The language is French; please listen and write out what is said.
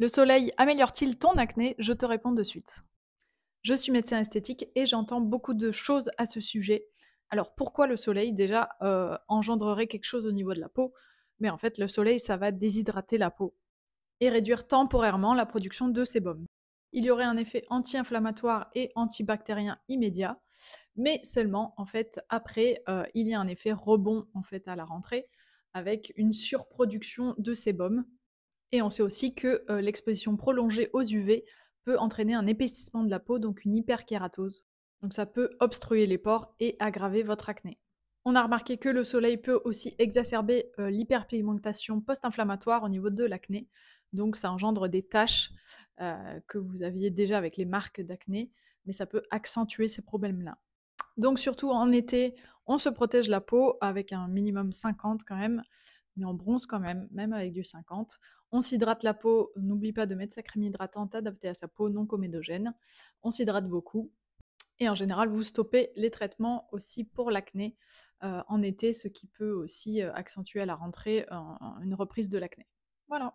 Le soleil améliore-t-il ton acné Je te réponds de suite. Je suis médecin esthétique et j'entends beaucoup de choses à ce sujet. Alors pourquoi le soleil déjà euh, engendrerait quelque chose au niveau de la peau Mais en fait, le soleil, ça va déshydrater la peau et réduire temporairement la production de sébum. Il y aurait un effet anti-inflammatoire et antibactérien immédiat, mais seulement en fait après, euh, il y a un effet rebond en fait à la rentrée avec une surproduction de sébum et on sait aussi que euh, l'exposition prolongée aux UV peut entraîner un épaississement de la peau, donc une hyperkératose. Donc ça peut obstruer les pores et aggraver votre acné. On a remarqué que le soleil peut aussi exacerber euh, l'hyperpigmentation post-inflammatoire au niveau de l'acné. Donc ça engendre des taches euh, que vous aviez déjà avec les marques d'acné, mais ça peut accentuer ces problèmes-là. Donc surtout en été, on se protège la peau avec un minimum 50 quand même mais en bronze quand même, même avec du 50. On s'hydrate la peau, n'oublie pas de mettre sa crème hydratante adaptée à sa peau non comédogène. On s'hydrate beaucoup. Et en général, vous stoppez les traitements aussi pour l'acné euh, en été, ce qui peut aussi euh, accentuer à la rentrée euh, une reprise de l'acné. Voilà.